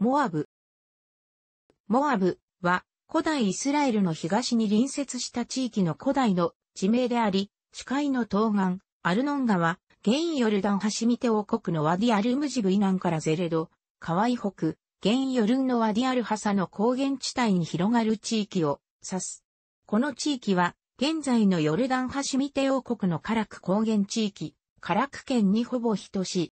モアブ。モアブは古代イスラエルの東に隣接した地域の古代の地名であり、司会の東岸、アルノン川、現ヨルダンハシミテ王国のワディアルムジブイ南からゼレド、河合北、現ヨルンのワディアルハサの高原地帯に広がる地域を指す。この地域は、現在のヨルダンハシミテ王国のカラク高原地域、カラク県にほぼ等しい。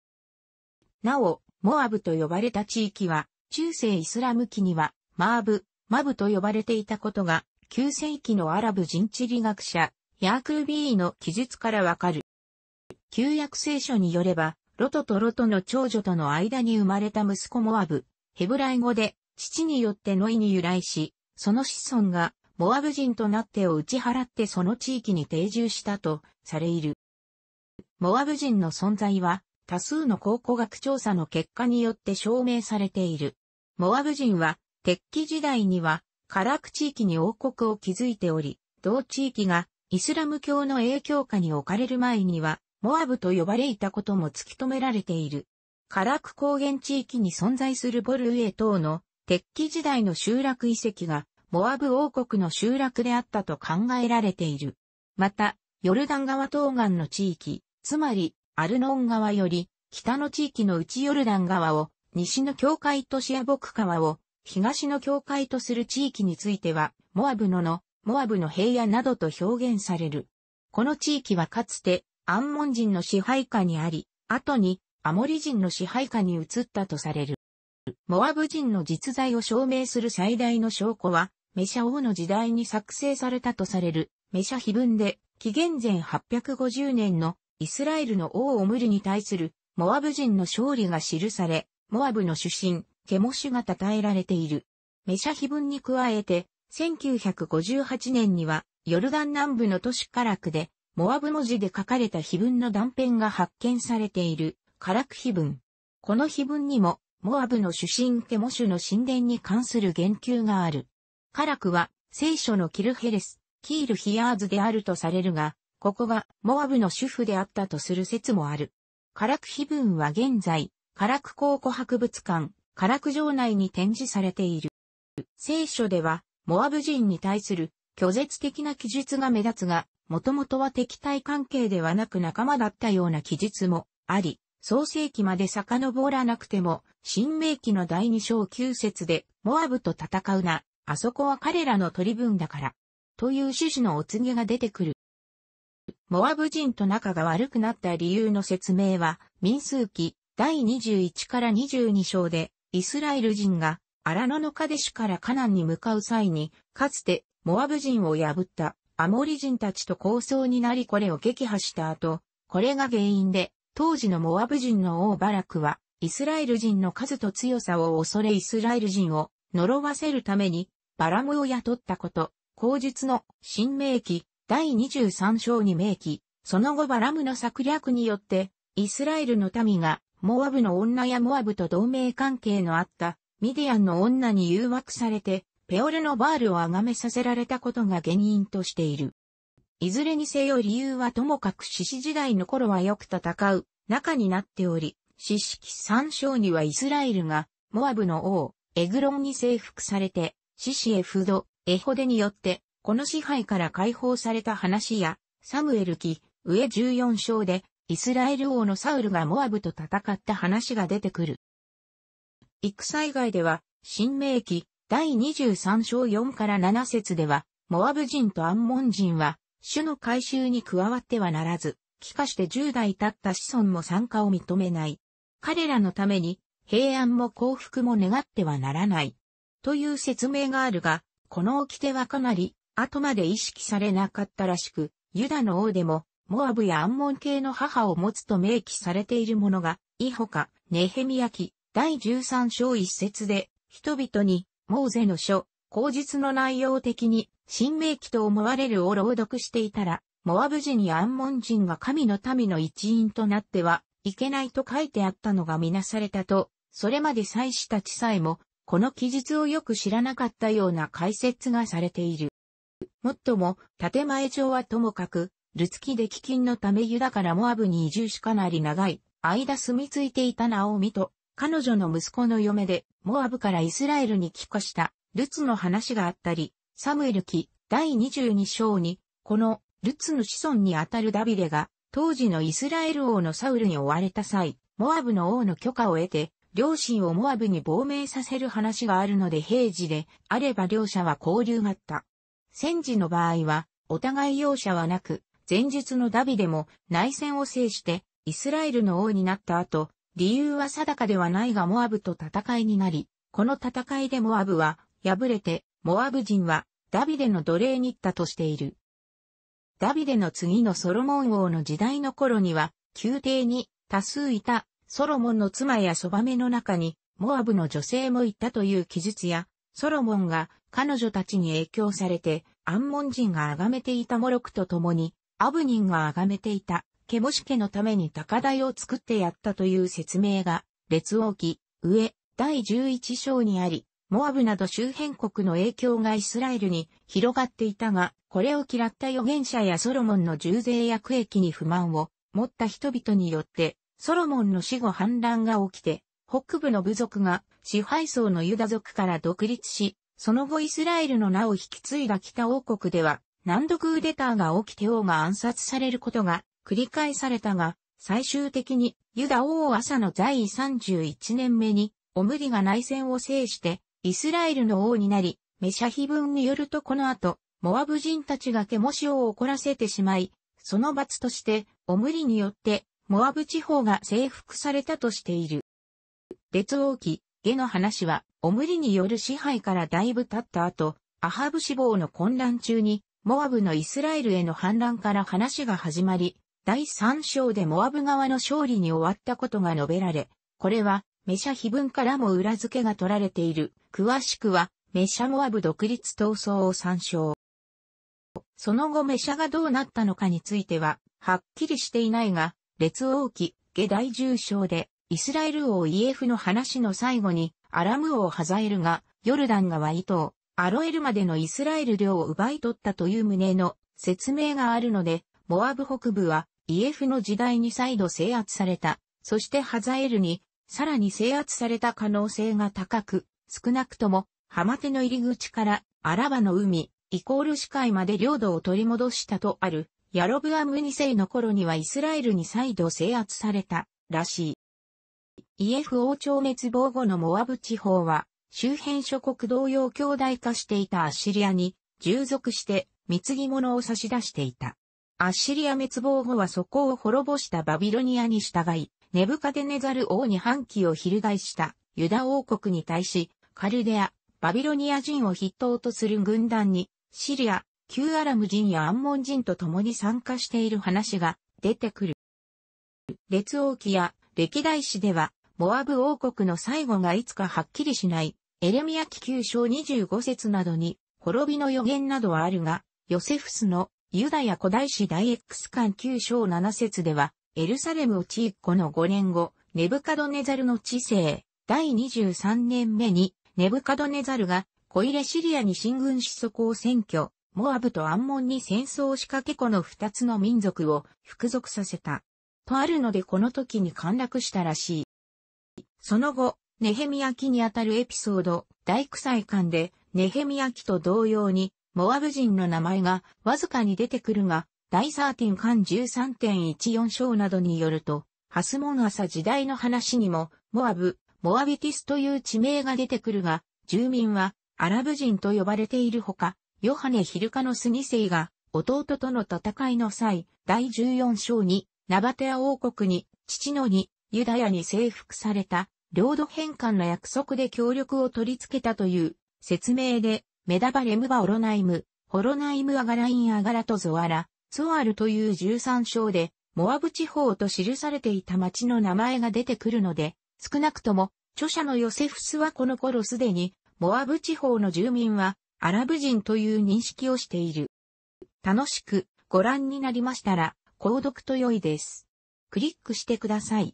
なお、モアブと呼ばれた地域は、中世イスラム期には、マーブ、マブと呼ばれていたことが、旧世紀のアラブ人地理学者、ヤークービーの記述からわかる。旧約聖書によれば、ロトとロトの長女との間に生まれた息子モアブ、ヘブライ語で、父によってノイに由来し、その子孫が、モアブ人となってを打ち払ってその地域に定住したとされいる。モアブ人の存在は多数の考古学調査の結果によって証明されている。モアブ人は、鉄器時代には、カラク地域に王国を築いており、同地域がイスラム教の影響下に置かれる前には、モアブと呼ばれいたことも突き止められている。カラク高原地域に存在するボルウエ等の鉄器時代の集落遺跡が、モアブ王国の集落であったと考えられている。また、ヨルダン川東岸の地域、つまり、アルノン川より、北の地域の内ヨルダン川を、西の境界都市アボク川を東の境界とする地域については、モアブのの、モアブの平野などと表現される。この地域はかつて、アンモン人の支配下にあり、後にアモリ人の支配下に移ったとされる。モアブ人の実在を証明する最大の証拠は、メシャ王の時代に作成されたとされる、メシャ碑文で、紀元前850年のイスラエルの王オムルに対するモアブ人の勝利が記され、モアブの出身、ケモシュが称えられている。メシャブ文に加えて、1958年には、ヨルダン南部の都市カラクで、モアブ文字で書かれた碑文の断片が発見されている、カラク碑文。この碑文にも、モアブの出身ケモシュの神殿に関する言及がある。カラクは、聖書のキルヘレス、キールヒアーズであるとされるが、ここがモアブの主婦であったとする説もある。カラク碑文は現在、唐久考古博物館、唐久城内に展示されている。聖書では、モアブ人に対する拒絶的な記述が目立つが、もともとは敵対関係ではなく仲間だったような記述もあり、創世紀まで遡らなくても、新明紀の第二章九節で、モアブと戦うな、あそこは彼らの取り分だから、という趣旨のお告げが出てくる。モアブ人と仲が悪くなった理由の説明は、民数記第21から22章で、イスラエル人が、アラノのカデシュからカナンに向かう際に、かつて、モアブ人を破った、アモリ人たちと抗争になりこれを撃破した後、これが原因で、当時のモアブ人の王バラクは、イスラエル人の数と強さを恐れイスラエル人を呪わせるために、バラムを雇ったこと、口述の新明記第23章に明記、その後バラムの策略によって、イスラエルの民がモアブの女やモアブと同盟関係のあったミディアンの女に誘惑されて、ペオルのバールを崇めさせられたことが原因としている。いずれにせよ理由はともかく獅子時代の頃はよく戦う仲になっており、獅子記三章にはイスラエルがモアブの王、エグロンに征服されて、獅子エフド、エホデによって、この支配から解放された話や、サムエル記、上14章で、イスラエル王のサウルがモアブと戦った話が出てくる。戦以外では、新明記第23章4から7節では、モアブ人とアンモン人は、主の改修に加わってはならず、帰化して10代経った子孫も参加を認めない。彼らのために、平安も幸福も願ってはならない。という説明があるが、この掟はかなり、後まで意識されなかったらしく、ユダの王でも、モアブやアンモン系の母を持つと明記されているものが、いほか、ネヘミヤ記、第13章一節で、人々に、モーゼの書、口述の内容的に、新明記と思われるを朗読していたら、モアブ人やアンモン人が神の民の一員となってはいけないと書いてあったのがみなされたと、それまで祭司たちさえも、この記述をよく知らなかったような解説がされている。もっとも、建前上はともかく、ルツキで飢饉のためユダからモアブに移住しかなり長い間住み着いていたナオミと、彼女の息子の嫁で、モアブからイスラエルに帰化した、ルツの話があったり、サムエル記第22章に、この、ルツの子孫にあたるダビデが、当時のイスラエル王のサウルに追われた際、モアブの王の許可を得て、両親をモアブに亡命させる話があるので平時で、あれば両者は交流があった。戦時の場合は、お互い容赦はなく、前述のダビデも内戦を制してイスラエルの王になった後、理由は定かではないがモアブと戦いになり、この戦いでモアブは敗れて、モアブ人はダビデの奴隷に行ったとしている。ダビデの次のソロモン王の時代の頃には、宮廷に多数いたソロモンの妻やそばめの中にモアブの女性もいたという記述や、ソロモンが彼女たちに影響されて、アンモン人が崇めていたモロクと共に、アブニンが崇めていた、ケモシ家のために高台を作ってやったという説明が、列王記、上、第十一章にあり、モアブなど周辺国の影響がイスラエルに広がっていたが、これを嫌った預言者やソロモンの重税や区役に不満を持った人々によって、ソロモンの死後反乱が起きて、北部の部族が支配層のユダ族から独立し、その後イスラエルの名を引き継いだ北王国では、南独ウデターが起きて王が暗殺されることが繰り返されたが、最終的にユダ王朝の在位31年目に、オムリが内戦を制して、イスラエルの王になり、メシャヒ文によるとこの後、モアブ人たちがケモシを怒らせてしまい、その罰として、オムリによって、モアブ地方が征服されたとしている。列王記、ゲの話は、オムリによる支配からだいぶ経った後、アハブ死亡の混乱中に、モアブのイスラエルへの反乱から話が始まり、第3章でモアブ側の勝利に終わったことが述べられ、これはメシャ碑文からも裏付けが取られている。詳しくはメシャモアブ独立闘争を参照。その後メシャがどうなったのかについては、はっきりしていないが、列王記、下大重章で、イスラエル王イエフの話の最後に、アラム王ハザエルが、ヨルダン川伊藤、アロエルまでのイスラエル領を奪い取ったという旨の説明があるので、モアブ北部はイエフの時代に再度制圧された、そしてハザエルにさらに制圧された可能性が高く、少なくともハマテの入り口からアラバの海、イコール視界まで領土を取り戻したとある、ヤロブアム2世の頃にはイスラエルに再度制圧されたらしい。イエフ王朝滅亡後のモアブ地方は周辺諸国同様強大化していたアッシリアに従属して貢ぎ物を差し出していた。アッシリア滅亡後はそこを滅ぼしたバビロニアに従い、ネブカデネザル王に反旗を翻したユダ王国に対し、カルデア、バビロニア人を筆頭とする軍団に、シリア、旧アラム人やアンモン人と共に参加している話が出てくる。列王記や歴代史では、モアブ王国の最後がいつかはっきりしないエレミア記9章25節などに、滅びの予言などはあるが、ヨセフスのユダヤ古代史大 X 巻9章7節では、エルサレムを地域この5年後、ネブカドネザルの治世、第23年目に、ネブカドネザルが、コイレシリアに進軍しそこを占拠、モアブとアンモンに戦争を仕掛けこの二つの民族を服属させた。とあるのでこの時に陥落したらしい。その後、ネヘミヤ記にあたるエピソード、大苦祭館で、ネヘミヤ記と同様に、モアブ人の名前がわずかに出てくるが、第13巻13.14章などによると、ハスモン朝時代の話にも、モアブ、モアビティスという地名が出てくるが、住民はアラブ人と呼ばれているほか、ヨハネ・ヒルカのス2世が弟との戦いの際、第14章にナバテア王国に、父のに、ユダヤに征服された領土返還の約束で協力を取り付けたという説明で、メダバレムバオロナイム、ホロナイムアガラインアガラトゾアラ、ゾアルという13章で、モアブ地方と記されていた町の名前が出てくるので、少なくとも、著者のヨセフスはこの頃すでに、モアブ地方の住民は、アラブ人という認識をしている。楽しくご覧になりましたら、購読と良いです。クリックしてください。